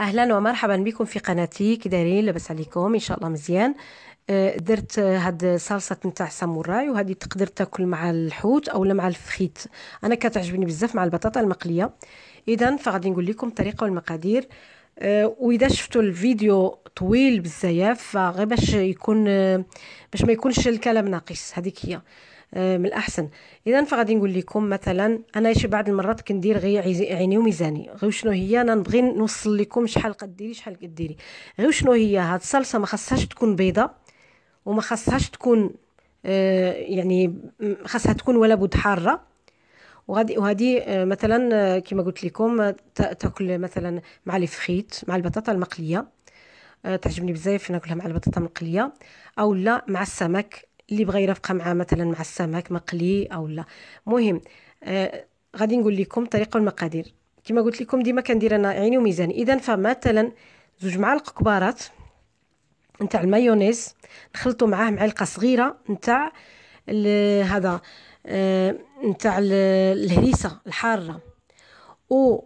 اهلا ومرحبا بكم في قناتي كي دايرين لاباس عليكم ان شاء الله مزيان أه، درت هاد صلصه نتاع ساموراي وهادي تقدر تاكل مع الحوت اولا مع الفخيت انا كتعجبني بزاف مع البطاطا المقليه اذا فغادي نقول لكم الطريقه والمقادير أه، واذا شفتوا الفيديو طويل بزاف فغير باش يكون باش ما يكونش الكلام ناقص هذيك هي آه، من الاحسن اذا فغادي نقول لكم مثلا انا شي بعض المرات كندير غير عيني يعني وميزاني غير شنو هي انا نبغي نوصل لكم شحال قديري شحال قديري غير شنو هي هاد الصلصه ما خصهاش تكون بيضه وما خصهاش تكون آه يعني خاصها تكون ولا بد حاره وغادي وهادي آه، مثلا آه، كما قلت لكم تاكل مثلا مع الفخيت مع البطاطا المقليه تعجبني بزاف ناكلها مع البطاطا المقليه او لا مع السمك اللي بغى يرافقها مع مثلا مع السمك مقلي او لا مهم آه غادي نقول لكم الطريقه والمقادير كما قلت لكم ديما كندير انا عيني وميزان اذا فمثلا زوج معالق كبارات نتاع المايونيز نخلطو معاه معلقه صغيره نتاع هذا آه نتاع الهريسه الحاره و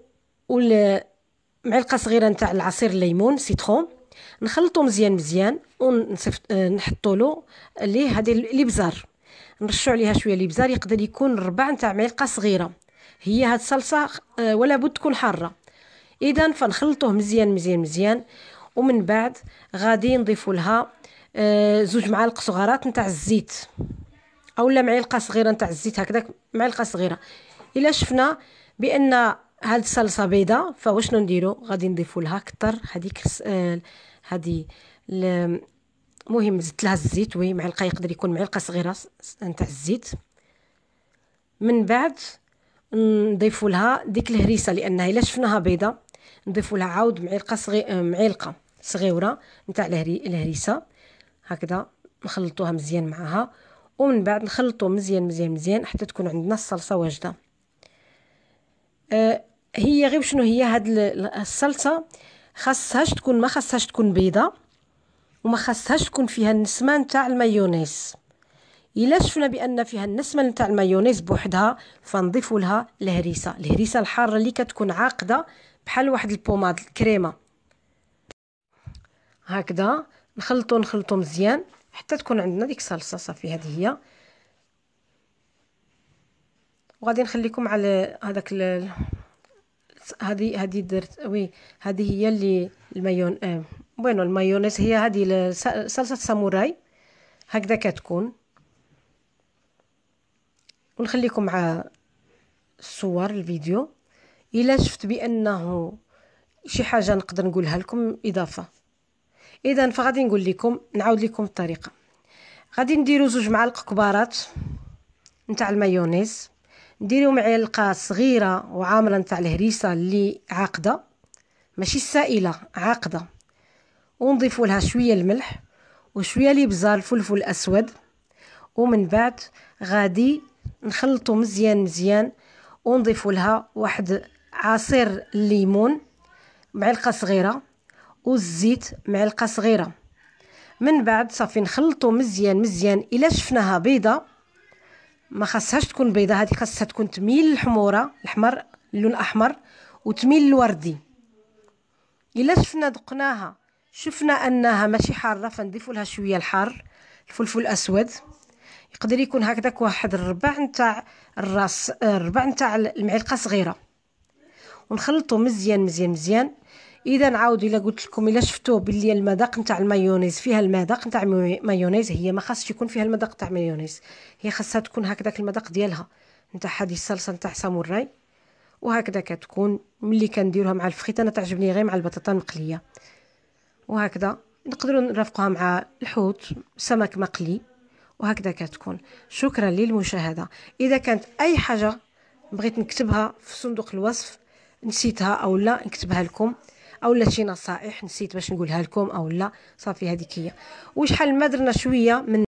معلقه صغيره نتاع العصير الليمون سيترون نخلطو مزيان مزيان ونصيفط آه، نحطو له ليه هذه الابزار نرشو عليها شويه الابزار يقدر يكون ربع نتاع معلقه صغيره هي هاد الصلصه آه، ولا بد تكون حاره اذا فنخلطوه مزيان مزيان مزيان ومن بعد غادي نضيفوا لها آه، زوج معالق صغارات نتاع الزيت اولا معلقه صغيره نتاع الزيت هكذاك معلقه صغيره الا شفنا بان هاد الصلصه بيضه فواشنو نديرو غادي نضيفو لها كتر هذيك آه، هادي المهم زدت لها الزيت وي معلقه يقدر يكون معلقه صغيره نتاع الزيت من بعد نضيفو لها ديك الهريسه لانها الا شفناها بيضه نضيفو لها عاود معلقه صغي آه، معلقه صغيره نتاع الهري... الهريسه هكذا نخلطوها مزيان معاها ومن بعد نخلطو مزيان مزيان مزيان حتى تكون عندنا الصلصه واجده أه هي غير شنو هي هاد الصلصه خاصهاش تكون ما خاصهاش تكون بيضه وما خاصهاش تكون فيها النسمه نتاع المايونيز الا شفنا بان فيها النسمه نتاع المايونيز بوحدها فنضيفوا لها الهريسه الهريسه الحاره اللي كتكون عاقده بحال واحد البوماد الكريمه هكذا نخلطو نخلطو مزيان حتى تكون عندنا ديك الصلصه صافي هذه هي وغادي نخليكم على هذاك هذه هذه درت وي هذه هي اللي المايون آه. بوينو المايونيز هي هذه صلصة ساموراي هكذا كتكون ونخليكم مع الصور الفيديو الا شفت بانه شي حاجه نقدر نقولها لكم اضافه اذا فغادي نقول لكم نعاود لكم الطريقه غادي نديرو زوج معالق كبارات نتاع المايونيز نديرو معلقه صغيره وعامره نتاع الهريسه اللي عاقده ماشي سائله عاقده ونضيفو لها شويه الملح وشويه لبزار الفلفل الاسود ومن بعد غادي نخلطو مزيان مزيان ونضيفو لها واحد عصير الليمون معلقه صغيره والزيت معلقه صغيره من بعد صافي نخلطو مزيان مزيان الا شفناها بيضه ما خاصهاش تكون بيضه هذه خاصها تكون تميل الحموره الحمر اللون الاحمر وتميل الوردي الا شفنا دقناها شفنا انها ماشي حاره فنضيفوا لها شويه الحار الفلفل الاسود يقدر يكون هكذاك واحد الربع نتاع الراس الربع نتاع المعلقه صغيره ونخلطو مزيان مزيان مزيان اذا عاود الا قلت لكم الا شفتوا باللي المذاق نتاع المايونيز فيها المذاق نتاع مايونيز هي ما خاصش يكون فيها المذاق نتاع مايونيز هي خاصها تكون هكذاك المذاق ديالها نتاع هذه الصلصه نتاع ساموراي وهكذا كتكون ملي كنديروها مع الفخيت انا تعجبني غير مع البطاطا المقليه وهكذا نقدروا نرافقوها مع الحوت سمك مقلي وهكذا كتكون شكرا للمشاهده اذا كانت اي حاجه بغيت نكتبها في صندوق الوصف نسيتها او لا نكتبها لكم او لا شي نصائح نسيت باش نقولها لكم او لا صافي هذيك هي وشحال ما درنا شويه من